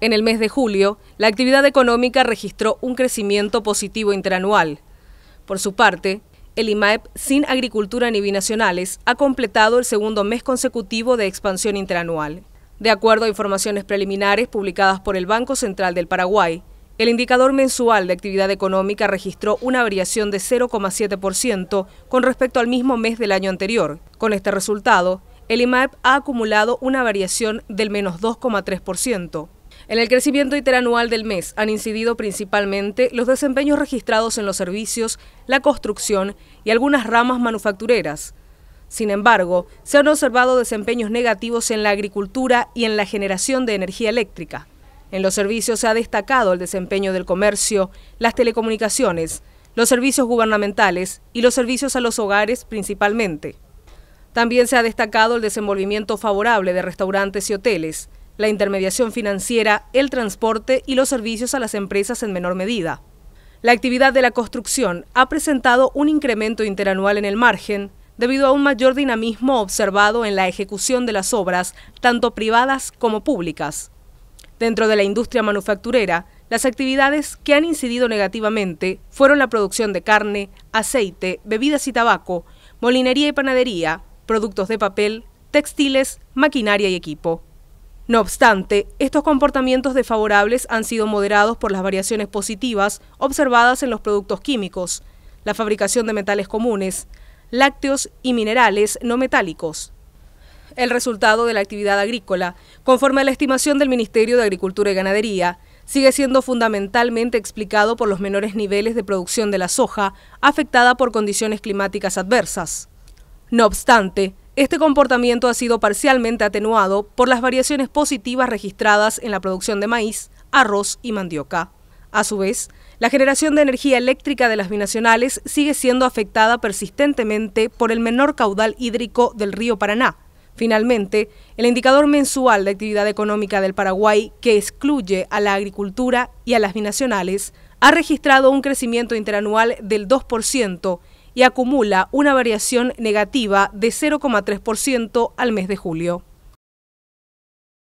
En el mes de julio, la actividad económica registró un crecimiento positivo interanual. Por su parte, el IMAEP sin agricultura ni binacionales ha completado el segundo mes consecutivo de expansión interanual. De acuerdo a informaciones preliminares publicadas por el Banco Central del Paraguay, el indicador mensual de actividad económica registró una variación de 0,7% con respecto al mismo mes del año anterior. Con este resultado, el IMAEP ha acumulado una variación del menos 2,3%. En el crecimiento interanual del mes han incidido principalmente los desempeños registrados en los servicios, la construcción y algunas ramas manufactureras. Sin embargo, se han observado desempeños negativos en la agricultura y en la generación de energía eléctrica. En los servicios se ha destacado el desempeño del comercio, las telecomunicaciones, los servicios gubernamentales y los servicios a los hogares principalmente. También se ha destacado el desenvolvimiento favorable de restaurantes y hoteles, la intermediación financiera, el transporte y los servicios a las empresas en menor medida. La actividad de la construcción ha presentado un incremento interanual en el margen debido a un mayor dinamismo observado en la ejecución de las obras, tanto privadas como públicas. Dentro de la industria manufacturera, las actividades que han incidido negativamente fueron la producción de carne, aceite, bebidas y tabaco, molinería y panadería, productos de papel, textiles, maquinaria y equipo. No obstante, estos comportamientos desfavorables han sido moderados por las variaciones positivas observadas en los productos químicos, la fabricación de metales comunes, lácteos y minerales no metálicos. El resultado de la actividad agrícola, conforme a la estimación del Ministerio de Agricultura y Ganadería, sigue siendo fundamentalmente explicado por los menores niveles de producción de la soja afectada por condiciones climáticas adversas. No obstante, este comportamiento ha sido parcialmente atenuado por las variaciones positivas registradas en la producción de maíz, arroz y mandioca. A su vez, la generación de energía eléctrica de las binacionales sigue siendo afectada persistentemente por el menor caudal hídrico del río Paraná. Finalmente, el indicador mensual de actividad económica del Paraguay, que excluye a la agricultura y a las binacionales, ha registrado un crecimiento interanual del 2% y acumula una variación negativa de 0,3% al mes de julio.